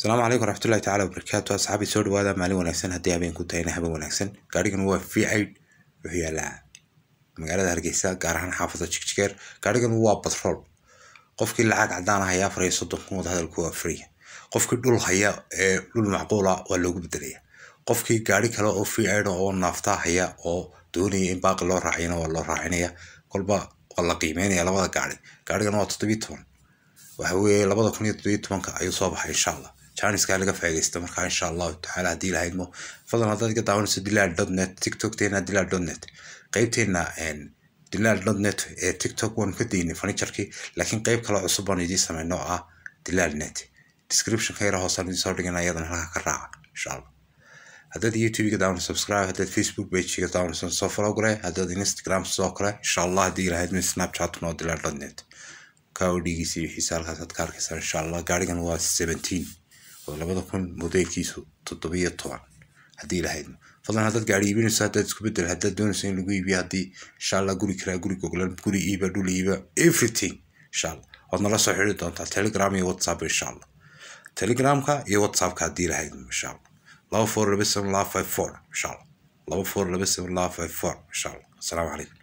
asalaamu calaykum waraxmatullahi tacala wabarakaatu asxaabi soo dhawaada maalin wanaagsan haddii habeen ku tahayna habeen wanaagsan gaarigan waa v aid wuxuu yaalaa magaalada hargeysa gaar ahaan xaafada jigjigeer gaarigan waa batrool qofkii lacag cadaan ah afar iyo soddon kun wada hadalku waa free qofkii dhul haya ee dhul macquula ah waa loogu bedelaya qofkii gaari kale oo v aid oo naaftaa haya oo doonaya in baaqi loo raaciyana waa loo raacinaya kolba waa la qiimeynaya labada gaari gaarigan waa toddobiyi toban waxa weeye labada kun iyo toddobiyi tobanka ayuu soo baxay insha allah janiska laga faidaysta markaa insha allahu tacaala haddii ila fadlan haddaad daawanayso dilal dot net tictokteena dilal dot net qeybteena dilal dot net ee tictok waanu ka daynay furniturkii laakiin qeyb kaloo cusub baanu idiin sameyn ah dilal net descriptionka yara hoosaan idiin soo dhigana iyadana halka ka raaca insha allah haddaad youtube-ga subscribe haddaad facebook page-ga soo follow haddaad instagram soo kale insha allah haddii ilahayd min snapchat dot net kaodhigiisi wixiisa halkaas aad ka arkaysaa insha allah gaarigan waa seventeen oo labada kun modeelkiisu todobiyo toban haddii lahaydno fadlan haddaad gaari iibinayso haddaad isku bedel haddaad doonayso in lagu iibiyo haddii insha guri karaa guri goglan guri iiba dhul iiba everything insha allah waad nala soo xidri doontaa telegram iyo whatsapp insha telegramka iyo whatsappka haddii lahaydno insha allah laba four laba seven laba five four insha laba four laba seven laba five four insha allah calaykum